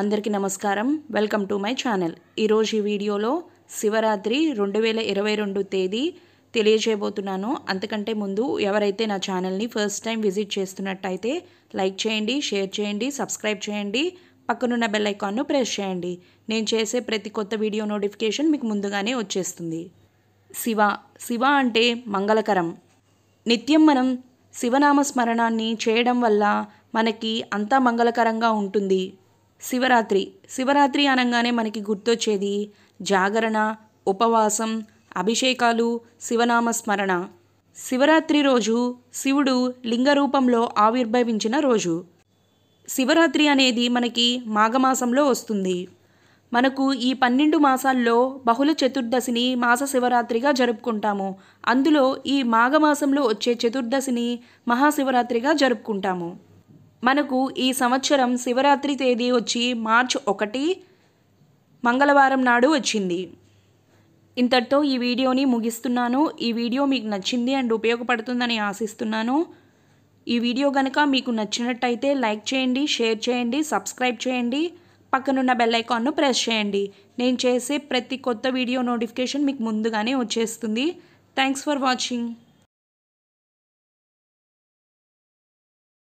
అందరికీ నమస్కారం welcome to my channel ఈరోజు ఈ వీడియోలో శివరాత్రి రెండు వేల ఇరవై రెండు తేదీ తెలియజేయబోతున్నాను అంతకంటే ముందు ఎవరైతే నా ఛానల్ని ఫస్ట్ టైం విజిట్ చేస్తున్నట్టయితే లైక్ చేయండి షేర్ చేయండి సబ్స్క్రైబ్ చేయండి పక్కనున్న బెల్ ఐకాన్ను ప్రెస్ చేయండి నేను చేసే ప్రతి కొత్త వీడియో నోటిఫికేషన్ మీకు ముందుగానే వచ్చేస్తుంది శివ శివ అంటే మంగళకరం నిత్యం మనం శివనామ స్మరణాన్ని చేయడం వల్ల మనకి అంతా మంగళకరంగా ఉంటుంది శివరాత్రి శివరాత్రి అనగానే మనకి గుర్తొచ్చేది జాగరణ ఉపవాసం అభిషేకాలు శివనామ స్మరణ శివరాత్రి రోజు శివుడు లింగ రూపంలో ఆవిర్భవించిన రోజు శివరాత్రి అనేది మనకి మాఘమాసంలో వస్తుంది మనకు ఈ పన్నెండు మాసాల్లో బహుళ చతుర్దశిని మాస శివరాత్రిగా జరుపుకుంటాము అందులో ఈ మాఘమాసంలో వచ్చే చతుర్దశిని మహాశివరాత్రిగా జరుపుకుంటాము మనకు ఈ సంవత్సరం శివరాత్రి తేదీ వచ్చి మార్చ్ ఒకటి మంగళవారం నాడు వచ్చింది ఇంతటితో ఈ వీడియోని ముగిస్తున్నాను ఈ వీడియో మీకు నచ్చింది అండ్ ఉపయోగపడుతుందని ఆశిస్తున్నాను ఈ వీడియో కనుక మీకు నచ్చినట్టయితే లైక్ చేయండి షేర్ చేయండి సబ్స్క్రైబ్ చేయండి పక్కనున్న బెల్ ఐకాన్ను ప్రెస్ చేయండి నేను చేసే ప్రతి కొత్త వీడియో నోటిఫికేషన్ మీకు ముందుగానే వచ్చేస్తుంది థ్యాంక్స్ ఫర్ వాచింగ్